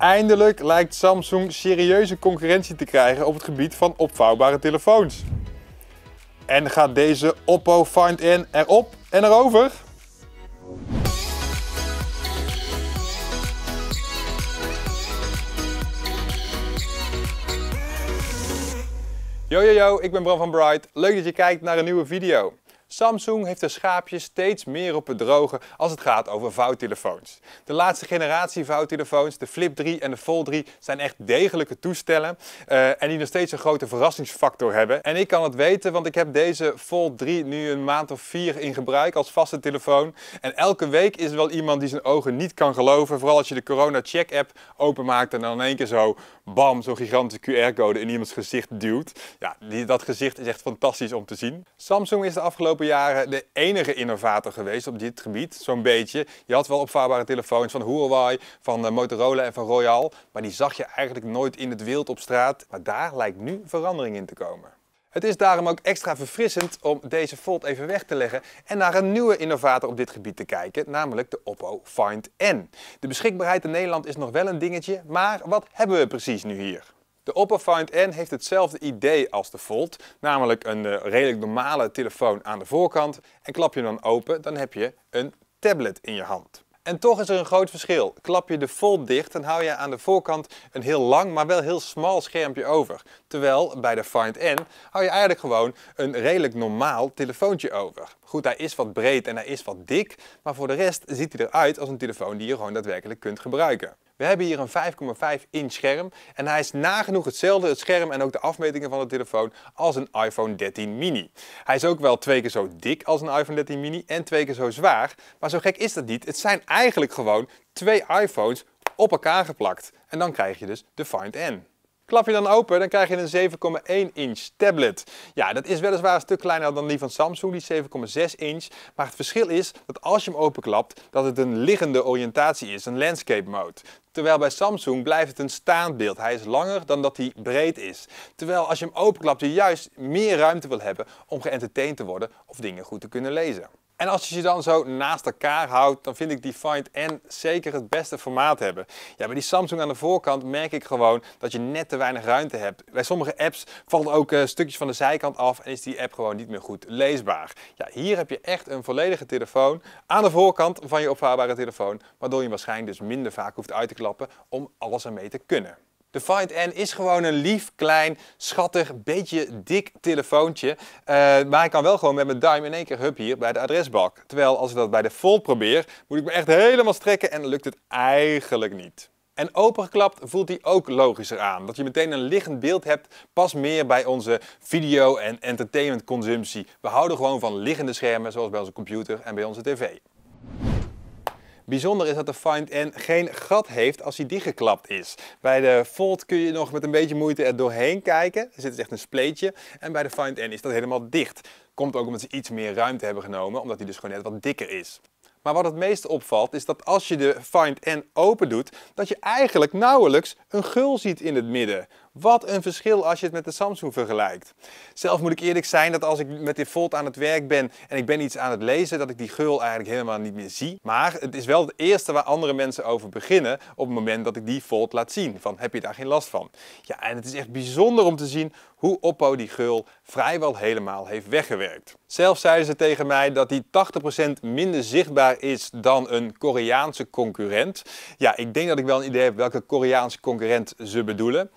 Eindelijk lijkt Samsung serieuze concurrentie te krijgen op het gebied van opvouwbare telefoons. En gaat deze Oppo Find N erop en erover? Yo yo yo, ik ben Bram van Bright. Leuk dat je kijkt naar een nieuwe video. Samsung heeft de schaapjes steeds meer op het droge als het gaat over vouwtelefoons. De laatste generatie vouwtelefoons, de Flip 3 en de Fold 3, zijn echt degelijke toestellen eh, en die nog steeds een grote verrassingsfactor hebben. En ik kan het weten, want ik heb deze Fold 3 nu een maand of vier in gebruik als vaste telefoon. En elke week is er wel iemand die zijn ogen niet kan geloven, vooral als je de Corona Check app openmaakt en dan in één keer zo, bam, zo'n gigantische QR-code in iemands gezicht duwt. Ja, die, dat gezicht is echt fantastisch om te zien. Samsung is de afgelopen jaren de enige innovator geweest op dit gebied, zo'n beetje. Je had wel opvaarbare telefoons van Huawei, van eh, Motorola en van Royal, maar die zag je eigenlijk nooit in het wild op straat. Maar daar lijkt nu verandering in te komen. Het is daarom ook extra verfrissend om deze Fold even weg te leggen en naar een nieuwe innovator op dit gebied te kijken, namelijk de Oppo Find N. De beschikbaarheid in Nederland is nog wel een dingetje, maar wat hebben we precies nu hier? De Oppo Find N heeft hetzelfde idee als de Fold, namelijk een eh, redelijk normale telefoon aan de voorkant. En klap je hem dan open, dan heb je een tablet in je hand. En toch is er een groot verschil. Klap je de Fold dicht, dan hou je aan de voorkant een heel lang, maar wel heel smal schermpje over. Terwijl bij de Find N hou je eigenlijk gewoon een redelijk normaal telefoontje over. Goed, hij is wat breed en hij is wat dik, maar voor de rest ziet hij eruit als een telefoon die je gewoon daadwerkelijk kunt gebruiken. We hebben hier een 5,5 inch scherm en hij is nagenoeg hetzelfde, het scherm en ook de afmetingen van de telefoon, als een iPhone 13 mini. Hij is ook wel twee keer zo dik als een iPhone 13 mini en twee keer zo zwaar, maar zo gek is dat niet. Het zijn eigenlijk gewoon twee iPhones op elkaar geplakt. En dan krijg je dus de Find N. Klap je dan open, dan krijg je een 7,1 inch tablet. Ja, dat is weliswaar een stuk kleiner dan die van Samsung, die 7,6 inch. Maar het verschil is dat als je hem openklapt, dat het een liggende oriëntatie is, een landscape mode. Terwijl bij Samsung blijft het een staand beeld. Hij is langer dan dat hij breed is. Terwijl als je hem openklapt, je juist meer ruimte wil hebben om geëntertained te worden of dingen goed te kunnen lezen. En als je ze dan zo naast elkaar houdt, dan vind ik die Find N zeker het beste formaat hebben. Ja, bij die Samsung aan de voorkant merk ik gewoon dat je net te weinig ruimte hebt. Bij sommige apps vallen ook eh, stukjes van de zijkant af en is die app gewoon niet meer goed leesbaar. Ja, hier heb je echt een volledige telefoon aan de voorkant van je opvouwbare telefoon, waardoor je waarschijnlijk dus minder vaak hoeft uit te klappen om alles ermee te kunnen. De Find N is gewoon een lief, klein, schattig, beetje dik telefoontje. Eh, maar ik kan wel gewoon met mijn duim in één keer hup hier bij de adresbak. Terwijl als ik dat bij de Fold probeer, moet ik me echt helemaal strekken en lukt het eigenlijk niet. En opengeklapt voelt die ook logischer aan. Dat je meteen een liggend beeld hebt, pas meer bij onze video- en entertainmentconsumptie. We houden gewoon van liggende schermen, zoals bij onze computer en bij onze tv. Bijzonder is dat de Find N geen gat heeft als hij dichtgeklapt is. Bij de Fold kun je nog met een beetje moeite er doorheen kijken. Er zit dus echt een spleetje. En bij de Find N is dat helemaal dicht. Komt ook omdat ze iets meer ruimte hebben genomen, omdat hij dus gewoon net wat dikker is. Maar wat het meest opvalt is dat als je de Find N open doet, dat je eigenlijk nauwelijks een gul ziet in het midden. Wat een verschil als je het met de Samsung vergelijkt. Zelf moet ik eerlijk zijn dat als ik met dit Fold aan het werk ben en ik ben iets aan het lezen, dat ik die geul eigenlijk helemaal niet meer zie. Maar het is wel het eerste waar andere mensen over beginnen op het moment dat ik die Fold laat zien. Van heb je daar geen last van? Ja, en het is echt bijzonder om te zien hoe Oppo die geul vrijwel helemaal heeft weggewerkt. Zelf zeiden ze tegen mij dat die 80% minder zichtbaar is dan een Koreaanse concurrent. Ja, ik denk dat ik wel een idee heb welke Koreaanse concurrent ze bedoelen.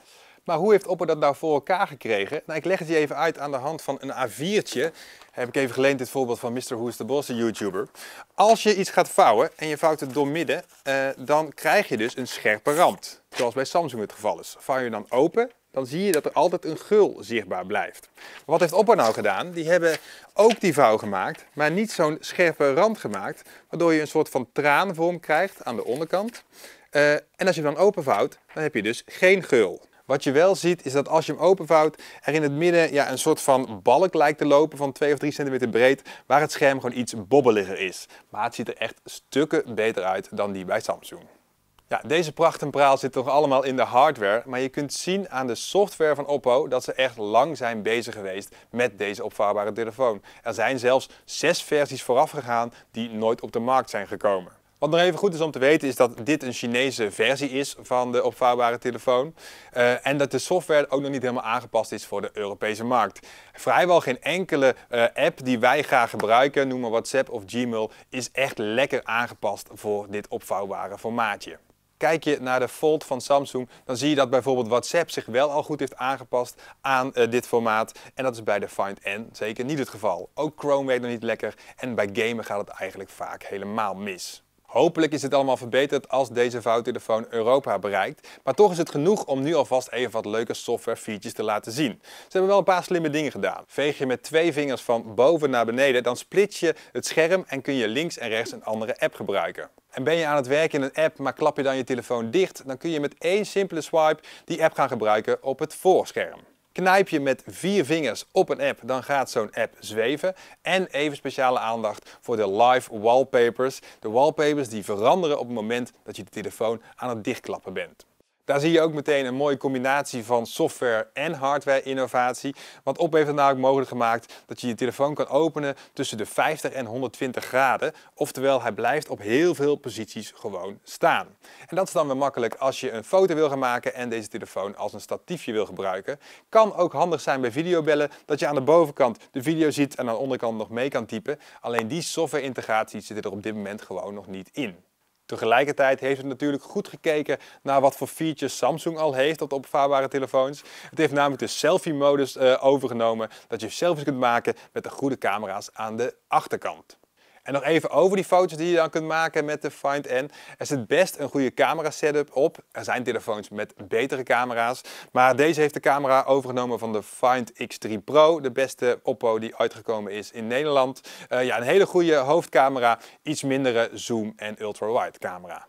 Maar hoe heeft Oppo dat nou voor elkaar gekregen? Nou, ik leg het je even uit aan de hand van een A4'tje. Heb ik even geleend dit voorbeeld van Mr. Who's the Boss, de YouTuber. Als je iets gaat vouwen en je vouwt het doormidden, eh, dan krijg je dus een scherpe rand. Zoals bij Samsung het geval is. Vouw je dan open, dan zie je dat er altijd een gul zichtbaar blijft. Wat heeft Oppo nou gedaan? Die hebben ook die vouw gemaakt, maar niet zo'n scherpe rand gemaakt, waardoor je een soort van traanvorm krijgt aan de onderkant. Eh, en als je hem dan openvouwt, dan heb je dus geen gul. Wat je wel ziet is dat als je hem openvouwt, er in het midden ja, een soort van balk lijkt te lopen van 2 of 3 centimeter breed, waar het scherm gewoon iets bobbeliger is. Maar het ziet er echt stukken beter uit dan die bij Samsung. Ja, deze pracht en praal zit toch allemaal in de hardware, maar je kunt zien aan de software van Oppo dat ze echt lang zijn bezig geweest met deze opvouwbare telefoon. Er zijn zelfs zes versies vooraf gegaan die nooit op de markt zijn gekomen. Wat nog even goed is om te weten is dat dit een Chinese versie is van de opvouwbare telefoon. Eh, en dat de software ook nog niet helemaal aangepast is voor de Europese markt. Vrijwel geen enkele eh, app die wij graag gebruiken, noem maar WhatsApp of Gmail, is echt lekker aangepast voor dit opvouwbare formaatje. Kijk je naar de Fold van Samsung, dan zie je dat bijvoorbeeld WhatsApp zich wel al goed heeft aangepast aan eh, dit formaat. En dat is bij de Find N zeker niet het geval. Ook Chrome werkt nog niet lekker en bij gamen gaat het eigenlijk vaak helemaal mis. Hopelijk is het allemaal verbeterd als deze vouwtelefoon Europa bereikt. Maar toch is het genoeg om nu alvast even wat leuke software features te laten zien. Ze hebben wel een paar slimme dingen gedaan. Veeg je met twee vingers van boven naar beneden, dan split je het scherm en kun je links en rechts een andere app gebruiken. En ben je aan het werken in een app, maar klap je dan je telefoon dicht, dan kun je met één simpele swipe die app gaan gebruiken op het voorscherm. Knijp je met vier vingers op een app, dan gaat zo'n app zweven. En even speciale aandacht voor de live wallpapers. De wallpapers die veranderen op het moment dat je de telefoon aan het dichtklappen bent. Daar zie je ook meteen een mooie combinatie van software en hardware innovatie. Want Op heeft het namelijk mogelijk gemaakt dat je je telefoon kan openen tussen de 50 en 120 graden. Oftewel, hij blijft op heel veel posities gewoon staan. En dat is dan weer makkelijk als je een foto wil gaan maken en deze telefoon als een statiefje wil gebruiken. Kan ook handig zijn bij videobellen dat je aan de bovenkant de video ziet en aan de onderkant nog mee kan typen. Alleen die software integratie zit er op dit moment gewoon nog niet in. Tegelijkertijd heeft het natuurlijk goed gekeken naar wat voor features Samsung al heeft op de opvaarbare telefoons. Het heeft namelijk de selfie-modus eh, overgenomen, dat je selfies kunt maken met de goede camera's aan de achterkant. En nog even over die foto's die je dan kunt maken met de Find N. Er zit best een goede camera setup op. Er zijn telefoons met betere camera's. Maar deze heeft de camera overgenomen van de Find X3 Pro. De beste Oppo die uitgekomen is in Nederland. Eh, ja, een hele goede hoofdcamera, iets mindere zoom en ultra-wide camera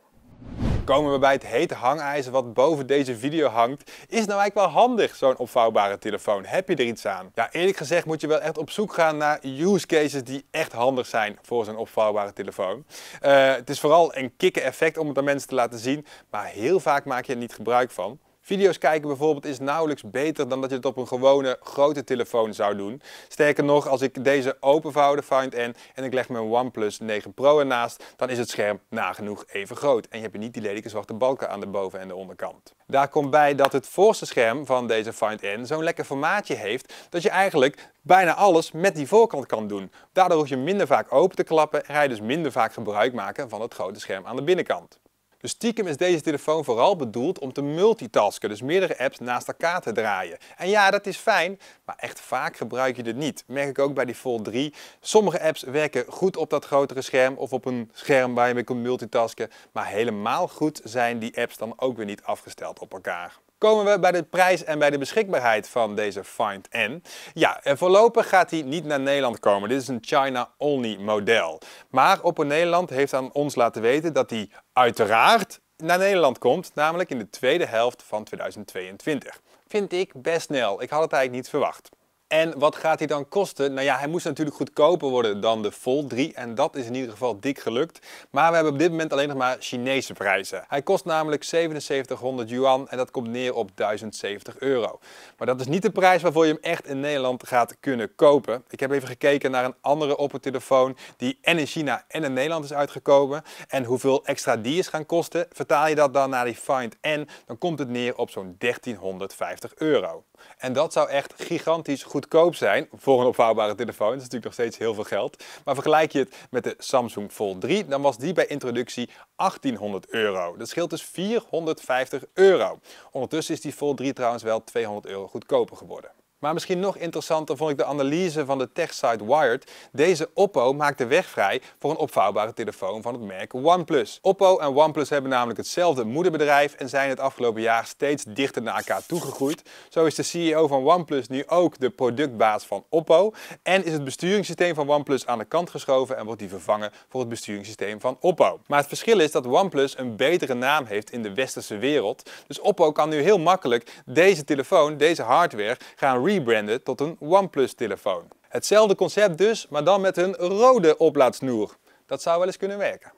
komen we bij het hete hangijzer wat boven deze video hangt. Is nou eigenlijk wel handig, zo'n opvouwbare telefoon? Heb je er iets aan? Ja, eerlijk gezegd moet je wel echt op zoek gaan naar use cases die echt handig zijn voor zo'n opvouwbare telefoon. Eh, het is vooral een kicken effect om het aan mensen te laten zien, maar heel vaak maak je er niet gebruik van. Video's kijken bijvoorbeeld is nauwelijks beter dan dat je het op een gewone grote telefoon zou doen. Sterker nog, als ik deze openvouw, de Find N, en ik leg mijn OnePlus 9 Pro ernaast, dan is het scherm nagenoeg even groot. En je hebt niet die lelijke zwarte balken aan de boven- en de onderkant. Daar komt bij dat het voorste scherm van deze Find N zo'n lekker formaatje heeft, dat je eigenlijk bijna alles met die voorkant kan doen. Daardoor hoef je minder vaak open te klappen en ga je dus minder vaak gebruik maken van het grote scherm aan de binnenkant. Dus stiekem is deze telefoon vooral bedoeld om te multitasken, dus meerdere apps naast elkaar te draaien. En ja, dat is fijn, maar echt vaak gebruik je dit niet. Merk ik ook bij die Fold 3. Sommige apps werken goed op dat grotere scherm of op een scherm waar je mee kunt multitasken, maar helemaal goed zijn die apps dan ook weer niet afgesteld op elkaar komen we bij de prijs en bij de beschikbaarheid van deze Find N. Ja, eh, voorlopig gaat hij niet naar Nederland komen. Dit is een China-only model. Maar Oppo Nederland heeft aan ons laten weten dat hij uiteraard naar Nederland komt, namelijk in de tweede helft van 2022. Vind ik best snel. Ik had het eigenlijk niet verwacht. En wat gaat hij dan kosten? Nou ja, hij moest natuurlijk goedkoper worden dan de Fold 3 en dat is in ieder geval dik gelukt. Maar we hebben op dit moment alleen nog maar Chinese prijzen. Hij kost namelijk 7700 yuan en dat komt neer op 1070 euro. Maar dat is niet de prijs waarvoor je hem echt in Nederland gaat kunnen kopen. Ik heb even gekeken naar een andere Oppo-telefoon die en in China en in Nederland is uitgekomen. En hoeveel extra die is gaan kosten, vertaal je dat dan naar die Find N, dan komt het neer op zo'n 1350 euro. En dat zou echt gigantisch goedkoop zijn voor een opvouwbare telefoon. Dat is natuurlijk nog steeds heel veel geld. Maar vergelijk je het met de Samsung Fold 3, dan was die bij introductie 1800 euro. Dat scheelt dus 450 euro. Ondertussen is die Fold 3 trouwens wel 200 euro goedkoper geworden. Maar misschien nog interessanter vond ik de analyse van de techsite Wired. Deze Oppo maakt de weg vrij voor een opvouwbare telefoon van het merk OnePlus. Oppo en OnePlus hebben namelijk hetzelfde moederbedrijf en zijn het afgelopen jaar steeds dichter naar elkaar toegegroeid. Zo is de CEO van OnePlus nu ook de productbaas van Oppo en is het besturingssysteem van OnePlus aan de kant geschoven en wordt die vervangen voor het besturingssysteem van Oppo. Maar het verschil is dat OnePlus een betere naam heeft in de westerse wereld. Dus Oppo kan nu heel makkelijk deze telefoon, deze hardware gaan re rebranden tot een OnePlus-telefoon. Hetzelfde concept dus, maar dan met een rode oplaadsnoer. Dat zou wel eens kunnen werken.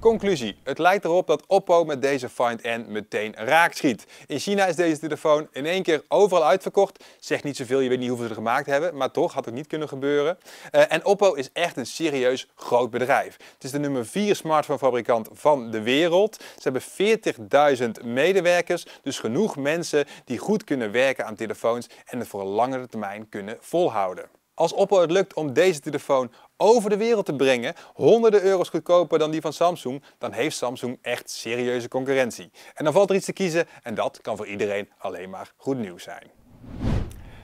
Conclusie, het lijkt erop dat Oppo met deze Find N meteen raak schiet. In China is deze telefoon in één keer overal uitverkocht. Zegt niet zoveel, je weet niet hoeveel ze er gemaakt hebben, maar toch had het niet kunnen gebeuren. Eh, en Oppo is echt een serieus groot bedrijf. Het is de nummer 4 smartphonefabrikant van de wereld. Ze hebben 40.000 medewerkers, dus genoeg mensen die goed kunnen werken aan telefoons en het voor een langere termijn kunnen volhouden. Als Oppo het lukt om deze telefoon over de wereld te brengen, honderden euro's goedkoper dan die van Samsung, dan heeft Samsung echt serieuze concurrentie. En dan valt er iets te kiezen en dat kan voor iedereen alleen maar goed nieuws zijn.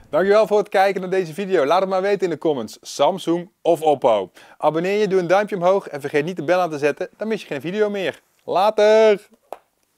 Dankjewel voor het kijken naar deze video. Laat het maar weten in de comments. Samsung of Oppo. Abonneer je, doe een duimpje omhoog en vergeet niet de bel aan te zetten. Dan mis je geen video meer. Later!